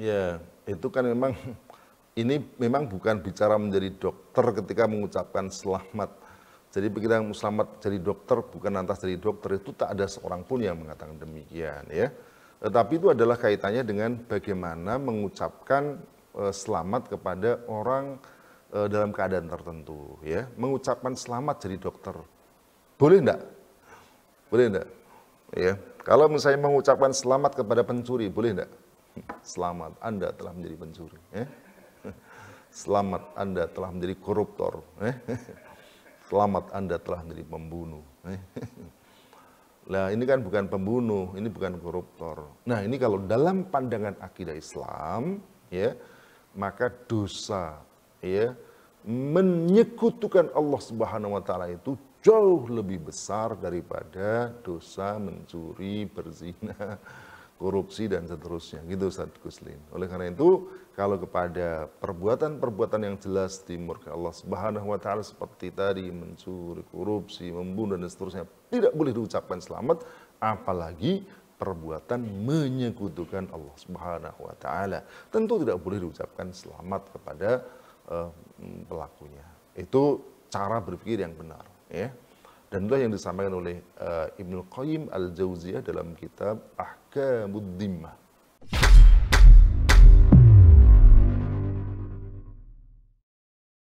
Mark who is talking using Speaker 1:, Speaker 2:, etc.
Speaker 1: Ya, itu kan memang ini memang bukan bicara menjadi dokter
Speaker 2: ketika mengucapkan selamat. Jadi pikiran selamat jadi dokter bukan lantas jadi dokter itu tak ada seorang pun yang mengatakan demikian ya. Tetapi itu adalah kaitannya dengan bagaimana mengucapkan e, selamat kepada orang e, dalam keadaan tertentu ya. Mengucapkan selamat jadi dokter. Boleh enggak? Boleh enggak? Ya. Kalau misalnya mengucapkan selamat kepada pencuri, boleh enggak? Selamat Anda telah menjadi pencuri. Eh? Selamat Anda telah menjadi koruptor. Eh? Selamat Anda telah menjadi pembunuh. Eh? Nah ini kan bukan pembunuh, ini bukan koruptor. Nah ini kalau dalam pandangan akidah Islam, ya maka dosa ya menyekutukan Allah Subhanahu wa taala itu jauh lebih besar daripada dosa mencuri, berzina, korupsi dan seterusnya gitu Ustaz Guslin. Oleh karena itu kalau kepada perbuatan-perbuatan yang jelas di murka Allah Subhanahu wa taala seperti tadi mencuri, korupsi, membunuh dan seterusnya tidak boleh diucapkan selamat apalagi perbuatan menyekutukan Allah Subhanahu wa taala. Tentu tidak boleh diucapkan selamat kepada uh, pelakunya. Itu cara berpikir yang benar, ya. Dan itulah yang disampaikan oleh uh, eh, Ibnu Qayyim Al-Jauziyah dalam kitab Ahkamud Dhimmah.